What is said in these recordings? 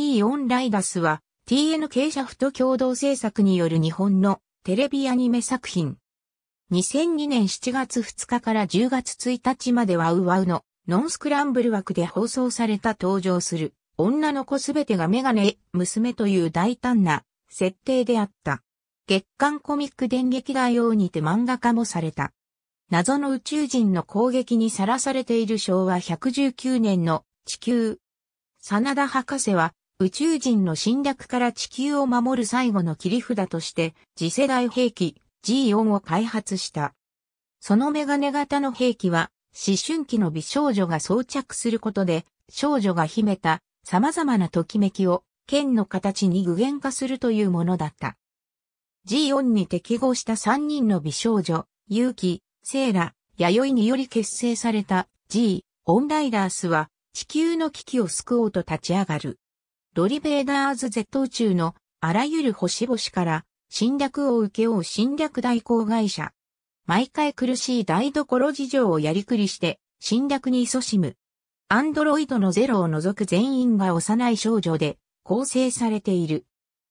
g ンライダスは TNK シャフト共同制作による日本のテレビアニメ作品。2002年7月2日から10月1日まではウワウのノンスクランブル枠で放送された登場する女の子すべてがメガネ、娘という大胆な設定であった。月刊コミック電撃大王にて漫画化もされた。謎の宇宙人の攻撃にさらされている昭和119年の地球。真田博士は宇宙人の侵略から地球を守る最後の切り札として、次世代兵器 G4 を開発した。そのメガネ型の兵器は、思春期の美少女が装着することで、少女が秘めた様々なときめきを剣の形に具現化するというものだった。G4 に適合した3人の美少女、勇気、セーラ、弥生により結成された G、オンライダースは地球の危機を救おうと立ち上がる。ドリベーダーズ Z 宇宙のあらゆる星々から侵略を受け負う侵略代行会社。毎回苦しい台所事情をやりくりして侵略に勤しむ。アンドロイドのゼロを除く全員が幼い少女で構成されている。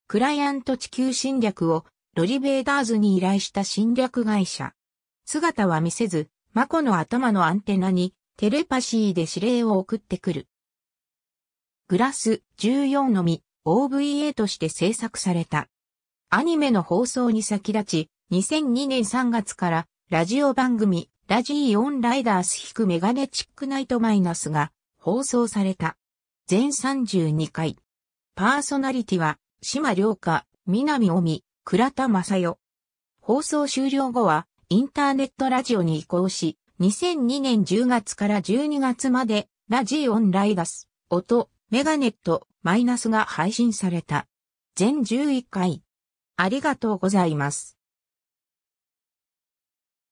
クライアント地球侵略をドリベーダーズに依頼した侵略会社。姿は見せず、マコの頭のアンテナにテレパシーで指令を送ってくる。グラス14のみ OVA として制作された。アニメの放送に先立ち、2002年3月からラジオ番組ラジオンライダース引メガネチックナイトマイナスが放送された。全32回。パーソナリティは、島良花、南尾美、倉田正代。放送終了後は、インターネットラジオに移行し、2002年10月から12月まで、ラジオンライダス、音、メガネットマイナスが配信された。全11回。ありがとうございます。